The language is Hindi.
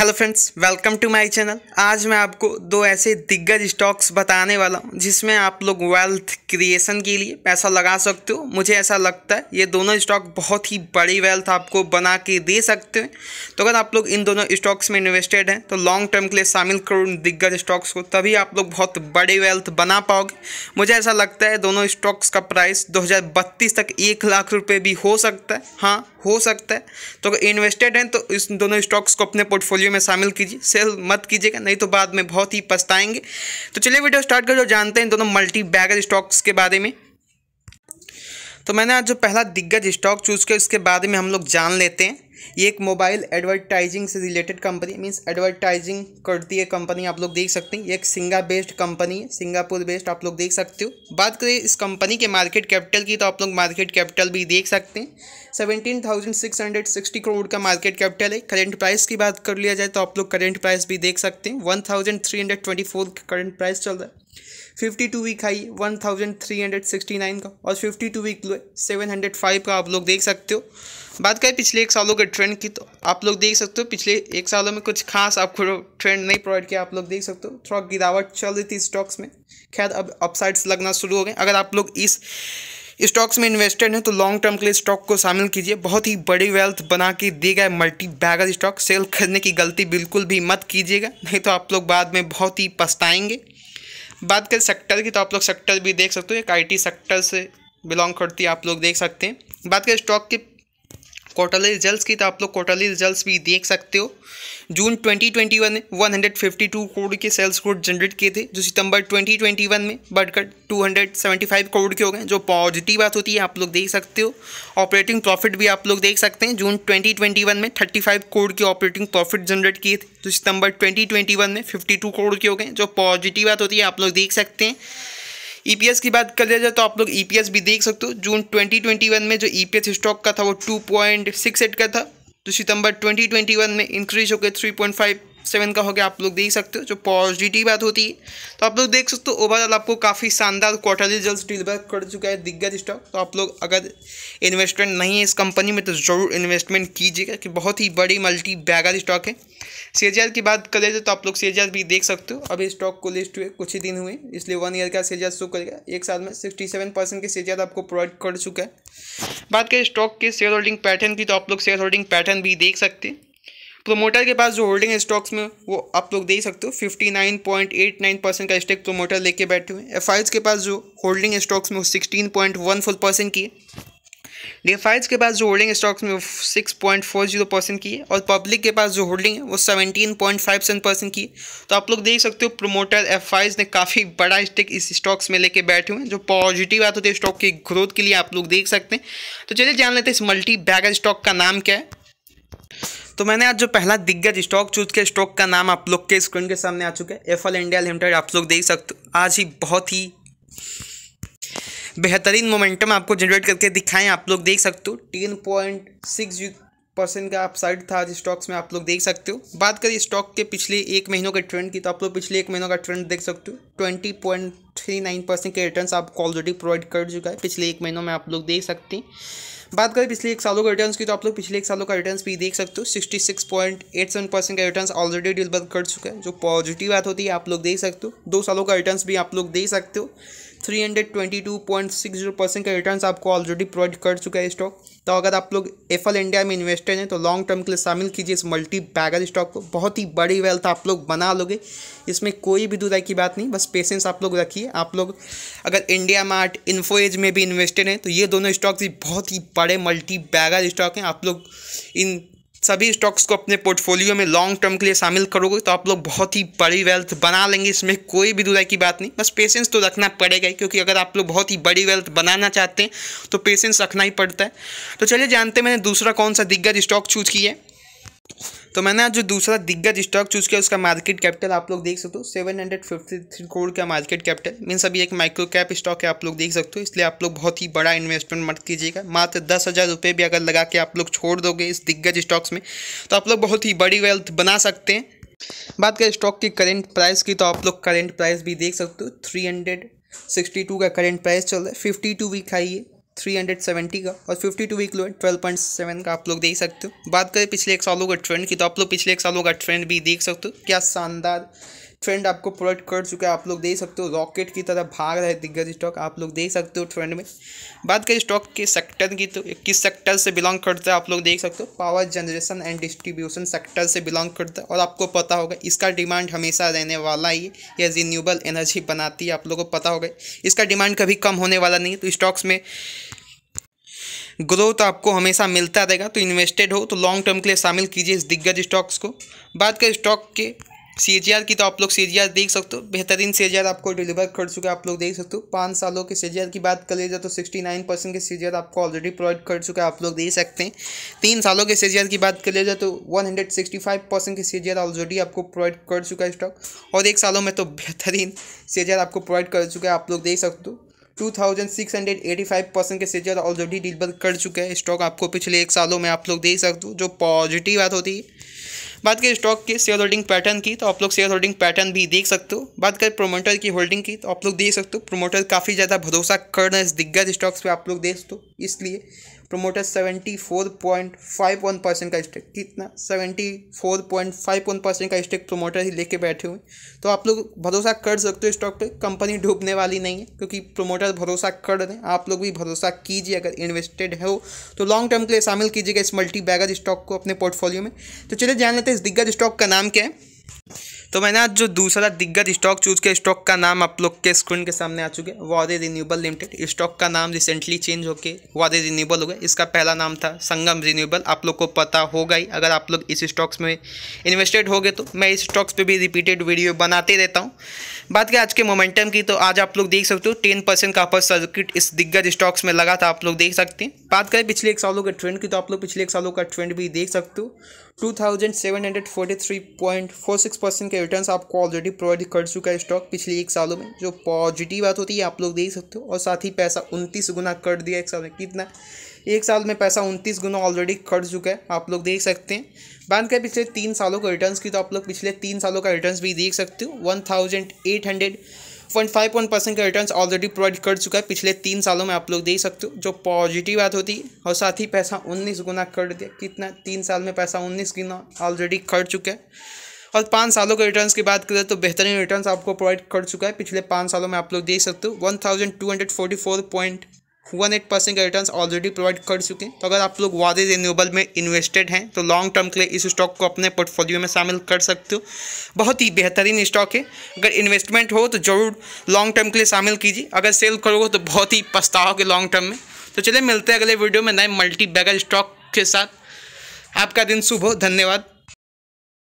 hello friends welcome to my channel आज मैं आपको दो ऐसे दिग्गज स्टॉक्स बताने वाला हूँ जिसमें आप लोग वेल्थ क्रिएशन के लिए पैसा लगा सकते हो मुझे ऐसा लगता है ये दोनों स्टॉक बहुत ही बड़ी वेल्थ आपको बना के दे सकते हैं तो अगर आप लोग इन दोनों स्टॉक्स में इन्वेस्टेड हैं तो लॉन्ग टर्म के लिए शामिल करो दिग्गज स्टॉक्स को तभी आप लोग बहुत बड़े वेल्थ बना पाओगे मुझे ऐसा लगता है दोनों स्टॉक्स का प्राइस दो तक एक लाख रुपये भी हो सकता है हाँ हो सकता है तो अगर इन्वेस्टेड हैं तो इस दोनों स्टॉक्स को अपने पोर्टफोलियो में शामिल कीजिए सेल मत कीजिएगा नहीं तो बाद में बहुत ही पछताएंगे तो चलिए वीडियो स्टार्ट कर जो जानते हैं दोनों मल्टी बैगर स्टॉक्स के बारे में तो मैंने आज जो पहला दिग्गज स्टॉक चूज़ किया उसके बारे में हम लोग जान लेते हैं ये एक मोबाइल एडवर्टाइजिंग से रिलेटेड कंपनी मीन्स एडवर्टाइजिंग करती है कंपनी आप लोग देख सकते हैं ये एक सिंगा बेस्ड कंपनी है सिंगापुर बेस्ड आप लोग देख सकते हो बात करें इस कंपनी के मार्केट कैपिटल की तो आप लोग मार्केट कैपिटल भी देख सकते हैं seventeen thousand six hundred sixty crore का मार्केट कैपिटल है करेंट प्राइस की बात कर लिया जाए तो आप लोग करेंट प्राइस भी देख सकते हैं one thousand three hundred twenty four का करेंट प्राइस चल रहा है fifty two week high one thousand three hundred sixty nine का और fifty two week low seven hundred five का आप लोग देख सकते हो बात करें पिछले एक सालों के ट्रेंड की तो आप लोग देख सकते हो पिछले एक सालों में कुछ खास आपको ट्रेंड नहीं प्रोवाइड किया आप लोग देख सकते हो थोड़ा गिरावट चल रही थी स्टॉक्स में खैर अब अपसाइड्स लगना शुरू हो गए अगर आप लोग इस स्टॉक्स में इन्वेस्टेड हैं तो लॉन्ग टर्म के लिए स्टॉक को शामिल कीजिए बहुत ही बड़ी वेल्थ बना के दिए गए मल्टी बैगर स्टॉक सेल करने की गलती बिल्कुल भी मत कीजिएगा नहीं तो आप लोग बाद में बहुत ही पछताएंगे बात करें सेक्टर की तो आप लोग सेक्टर भी देख सकते हो एक आई टी सेक्टर से बिलोंग करती है आप लोग देख सकते हैं बात करें स्टॉक की क्वार्टरली रिजल्ट्स की तो आप लोग क्वार्टरली रिजल्ट्स भी देख सकते हो जून 2021 में 152 करोड़ के सेल्स ग्रोथ जनरेट किए थे जो सितंबर 2021 में बढ़कर 275 करोड़ के हो गए जो पॉजिटिव बात होती है आप लोग देख सकते हो ऑपरेटिंग प्रॉफिट भी आप लोग देख सकते हैं जून 2021 में 35 करोड़ के ऑपरेटिंग प्रॉफिट जनरेट किए थे जो सितंबर 2021 में 52 करोड़ के हो गए जो पॉजिटिव बात होती है आप लोग देख सकते हैं ईपीएस e की बात कर लिया जाए तो आप लोग ईपीएस e भी देख सकते हो जून 2021 में जो ईपीएस e स्टॉक का था वो 2.68 का था तो सितंबर 2021 में इंक्रीज होकर 3.57 का हो गया आप लोग देख सकते हो जो पॉजिटिव बात होती है तो आप लोग देख सकते हो ओवरऑल आपको काफ़ी शानदार क्वार्टरली रिजल्ट डिलीवर कर चुका है दिग्गज स्टॉक तो आप लोग अगर इन्वेस्टमेंट नहीं है इस कंपनी में तो ज़रूर इन्वेस्टमेंट कीजिएगा कि बहुत ही बड़ी मल्टी बैगर स्टॉक है शेयर की बात करें तो आप लोग शेयर भी देख सकते हो अभी स्टॉक को लिस्ट हुए कुछ ही दिन हुए इसलिए वन ईयर का शेयर शो करेगा एक साल में सिक्सटी सेवन परसेंट के शेयर आपको प्रोवाइड कर चुका है बात करें स्टॉक के शेयर होल्डिंग पैटर्न की तो आप लोग शेयर होल्डिंग पैटर्न भी देख सकते हैं प्रोमोटर के पास जो होल्डिंग है स्टॉक्स में वो आप लोग देख सकते हो fifty nine point eight nine percent का स्टेक प्रोमोटर लेके बैठे हुए एफ एफ के पास जो होल्डिंग स्टॉक्स में वो sixteen point one four percent की है डिफाइज के पास जो होल्डिंग स्टॉक्स में वो six point four zero percent की है और पब्लिक के पास जो होल्डिंग है वो seventeen point five seven percent की है तो आप लोग देख सकते हो प्रोमोटर एफ ने काफ़ी बड़ा स्टेक इस स्टॉक्स में लेके बैठे हुए हैं जो पॉजिटिव आते थे स्टॉक की ग्रोथ के लिए आप लोग देख सकते हैं तो चलिए जान लेते हैं इस मल्टी बैगर स्टॉक का नाम क्या है तो मैंने आज जो पहला दिग्गज स्टॉक चूज के स्टॉक का नाम आप लोग के स्क्रीन के सामने आ चुका है एफ एल इंडिया लिमिटेड आप लोग देख सकते हो आज ही बहुत ही बेहतरीन मोमेंटम आपको जनरेट करके दिखाएं आप लोग देख सकते हो टेन पॉइंट सिक्स परसेंट का अपसाइड था आज स्टॉक्स में आप लोग देख सकते हो बात करें स्टॉक के पिछले एक महीनों के ट्रेंड की तो आप लोग पिछले एक महीनों का ट्रेंड देख सकते हो twenty point three nine percent के रिटर्न आपको ऑलरेडी प्रोवाइड कर चुका है पिछले एक महीनों में आप लोग देख सकते हैं बात करें पिछले एक सालों के रिटर्न की तो आप लोग पिछले एक सालों का रिटर्न भी देख सकते हो sixty six point eight seven percent का रिटर्न ऑलरेडी डिलीवर कर चुका है जो पॉजिटिव बात होती है आप लोग देख सकते हो दो सालों का रिटर्न भी आप लोग देख सकते हो three hundred twenty two point six zero percent का रिटर्न आपको ऑलरेडी प्रोवाइड कर चुका है स्टॉक तो अगर आप लोग एफल इंडिया में इन्वेस्टर हैं तो लॉन्ग टर्म के लिए शामिल कीजिए इस मल्टी बैगर स्टॉक को बहुत ही बड़ी वेल्थ आप लोग बना लोगे इसमें कोई भी दुराई की बात नहीं बस पेशेंस आप लोग रखिए आप लोग अगर इंडिया मार्ट इन्फोएज में भी इन्वेस्टेड हैं तो ये दोनों स्टॉक भी बहुत ही बड़े मल्टी बैगर स्टॉक हैं आप लोग इन सभी स्टॉक्स को अपने पोर्टफोलियो में लॉन्ग टर्म के लिए शामिल करोगे तो आप लोग बहुत ही बड़ी वेल्थ बना लेंगे इसमें कोई भी दुराई की बात नहीं बस पेशेंस तो रखना पड़ेगा ही क्योंकि अगर आप लोग बहुत ही बड़ी वेल्थ बनाना चाहते हैं तो पेशेंस रखना ही पड़ता है तो चलिए जानते मैंने दूसरा कौन सा दिग्गज स्टॉक चूज किया है तो मैंने आज जो दूसरा दिग्गज स्टॉक चूज़ किया उसका मार्केट कैपिटल आप लोग देख सकते हो seven hundred fifty three crore का मार्केट कैपिटल मीन्स अभी एक माइक्रो कैप स्टॉक है आप लोग देख सकते हो इसलिए आप लोग बहुत ही बड़ा इन्वेस्टमेंट मत कीजिएगा मात्र दस हज़ार रुपये भी अगर लगा के आप लोग छोड़ दोगे इस दिग्गज स्टॉक्स में तो आप लोग बहुत ही बड़ी वेल्थ बना सकते हैं बात करें स्टॉक की करेंट प्राइस की तो आप लोग करेंट प्राइस भी देख सकते हो थ्री हंड्रेड सिक्सटी टू का करेंट प्राइस चल रहा है फिफ्टी टू वीक हाई है थ्री हंड्रेड सेवेंटी का और फिफ्टी टू वीक लो है ट्वेल्व पॉइंट सेवन का आप लोग देख सकते हो बात करें पिछले एक सालों का ट्रेंड की तो आप लोग पिछले एक सालों का ट्रेंड भी देख सकते हो क्या शानदार ट्रेंड आपको प्रोडक्ट कर चुका है आप लोग देख सकते हो रॉकेट की तरह भाग रहे दिग्गज स्टॉक आप लोग देख सकते हो ट्रेंड में बात करें स्टॉक के सेक्टर की तो किस सेक्टर से बिलोंग करता है आप लोग देख सकते हो power generation and distribution sector से बिलोंग करता है और आपको पता होगा इसका डिमांड हमेशा रहने वाला ही यह रिन्यूएबल एनर्जी बनाती है आप लोगों को पता होगा इसका डिमांड कभी कम होने वाला नहीं है तो स्टॉक्स में ग्रोथ आपको हमेशा मिलता रहेगा तो इन्वेस्टेड हो तो लॉन्ग टर्म के लिए शामिल कीजिए इस दिग्गज स्टॉक्स को बात करें स्टॉक के सी की तो आप लोग सी देख सकते हो बेहतरीन सी आपको डिलीवर कर चुका है आप लोग देख सकते हो पाँच सालों के सी की बात तो कर लीजिए तो सिक्सटी नाइन परसेंट के सी आपको ऑलरेडी प्रोवाइड कर चुका है आप लोग देख सकते हैं तीन सालों के सी की बात कर लीजिए तो one hundred sixty five percent के सी ऑलरेडी आपको प्रोवाइड कर चुका है स्टॉक और एक सालों में तो बेहतरीन सी आपको प्रोवाइड कर चुका है आप लोग देख सकते हो 2,685 परसेंट के से ज़्यादा ऑलरेडी डील बंद कर चुके हैं स्टॉक आपको पिछले एक सालों में आप लोग देख सकते हो जो पॉजिटिव बात होती है बात करें स्टॉक के शेयर होल्डिंग पैटर्न की तो आप लोग शेयर होल्डिंग पैटर्न भी देख सकते हो बात करें प्रोमोटर की होल्डिंग की तो आप लोग देख सकते हो प्रोमोटर काफ़ी ज़्यादा भरोसा कर रहे हैं इस दिग्गज स्टॉक्स पे आप लोग देख सकते हो इसलिए promoter seventy four point five one percent का स्टेक कितना seventy four point five one percent का स्टेक प्रोमोटर ही लेके बैठे हुए तो आप लोग भरोसा कर सकते हो स्टॉक पे कंपनी डूबने वाली नहीं है क्योंकि प्रोमोटर भरोसा कर रहे हैं आप लोग भी भरोसा कीजिए अगर इन्वेस्टेड हो तो लॉन्ग टर्म के लिए शामिल कीजिएगा इस मल्टी बैगर स्टॉक को अपने पोर्टफोलियो में तो चलिए जान लेते हैं इस दिग्गज स्टॉक का नाम क्या है तो मैंने आज जो दूसरा दिग्गज स्टॉक चूज किया स्टॉक का नाम आप लोग के स्क्रीन के सामने आ चुके हैं वादे रिन्यूबल लिमिटेड स्टॉक का नाम रिसेंटली चेंज होकर वादे रिन्यूबल हो गया इसका पहला नाम था संगम रिन्यूबल आप लोग को पता होगा ही अगर आप लोग इस स्टॉक्स में इन्वेस्टेड हो गए तो मैं इस स्टॉक्स पर भी रिपीटेड वीडियो बनाते रहता हूँ बात करें आज के मोमेंटम की तो आज आप लोग देख सकते हो टेन परसेंट का अपर सर्किट इस दिग्गज स्टॉक्स में लगा था आप लोग देख सकते हैं बात करें पिछले एक सालों के ट्रेंड की तो आप लोग पिछले एक सालों का ट्रेंड भी देख सकते हो 2743.46 परसेंट के रिटर्न्स आपको ऑलरेडी प्रोवाइड कर चुका है स्टॉक पिछले एक सालों में जो पॉजिटिव बात होती है आप लोग देख सकते हो और साथ ही पैसा उनतीस गुना कर दिया एक साल में कितना एक साल में पैसा उनतीस गुना ऑलरेडी कर चुका है आप लोग देख सकते हैं बात करें पिछले तीन सालों के रिटर्न की तो आप लोग पिछले तीन सालों का रिटर्न भी देख सकते हो one thousand eight hundred one percent का रिटर्न ऑलरेडी प्रोवाइड कर चुका है पिछले तीन सालों में आप लोग दे सकते हो जो पॉजिटिव बात होती है और साथ ही पैसा उन्नीस गुना कर दिया कितना तीन साल में पैसा उन्नीस गुना ऑलरेडी कर चुका है और पाँच सालों के रिटर्न्स की बात करें तो बेहतरीन रिटर्न्स आपको प्रोवाइड कर चुका है पिछले पाँच सालों में आप लोग देख सकते हो one thousand two hundred forty four point one eight percent का रिटर्न ऑलरेडी प्रोवाइड कर चुके हैं तो अगर आप लोग वादे रिन्यूएबल में इन्वेस्टेड हैं तो लॉन्ग टर्म के लिए इस स्टॉक को अपने पोर्टफोलियो में शामिल कर सकते हो बहुत ही बेहतरीन स्टॉक है अगर इन्वेस्टमेंट हो तो ज़रूर लॉन्ग टर्म के लिए शामिल कीजिए अगर सेल करोगे तो बहुत ही पछताओगे लॉन्ग टर्म में तो चलिए मिलते हैं अगले वीडियो में नए मल्टी बैगर स्टॉक के साथ आपका दिन शुभ हो धन्यवाद